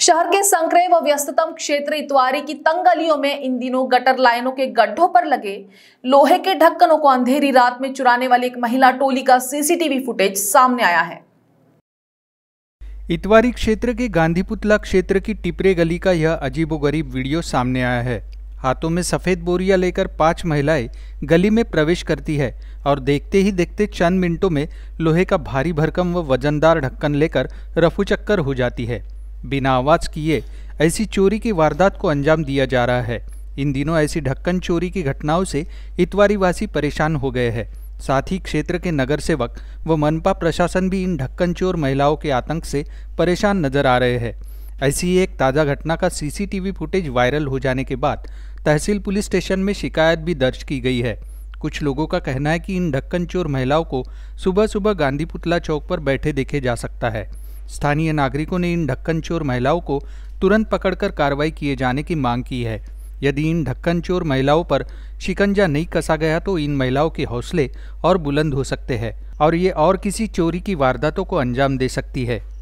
शहर के संक्रय व व्यस्ततम क्षेत्र इतवारी की तंग गलियों में इन दिनों गटर लाइनों के गड्ढों पर लगे लोहे के ढक्कनों को अंधेरी रात में चुराने वाली एक महिला टोली का सीसीटीवी फुटेज सामने आया है इतवारी क्षेत्र के गांधी पुतला क्षेत्र की टिपरे गली का यह अजीबोगरीब वीडियो सामने आया है हाथों में सफ़ेद बोरिया लेकर पांच महिलाएं गली में प्रवेश करती है और देखते ही देखते चंद मिनटों में लोहे का भारी भरकम व वजनदार ढक्कन लेकर रफू चक्कर हो जाती है बिना आवाज़ किए ऐसी चोरी की वारदात को अंजाम दिया जा रहा है इन दिनों ऐसी ढक्कन चोरी की घटनाओं से इतवारीवासी परेशान हो गए हैं साथ ही क्षेत्र के नगर सेवक व मनपा प्रशासन भी इन ढक्कन चोर महिलाओं के आतंक से परेशान नजर आ रहे हैं ऐसी एक ताज़ा घटना का सीसीटीवी फुटेज वायरल हो जाने के बाद तहसील पुलिस स्टेशन में शिकायत भी दर्ज की गई है कुछ लोगों का कहना है कि इन ढक्कन चोर महिलाओं को सुबह सुबह गांधी पुतला चौक पर बैठे देखे जा सकता है स्थानीय नागरिकों ने इन ढक्कन चोर महिलाओं को तुरंत पकड़कर कार्रवाई किए जाने की मांग की है यदि इन ढक्कन चोर महिलाओं पर शिकंजा नहीं कसा गया तो इन महिलाओं के हौसले और बुलंद हो सकते हैं और ये और किसी चोरी की वारदातों को अंजाम दे सकती है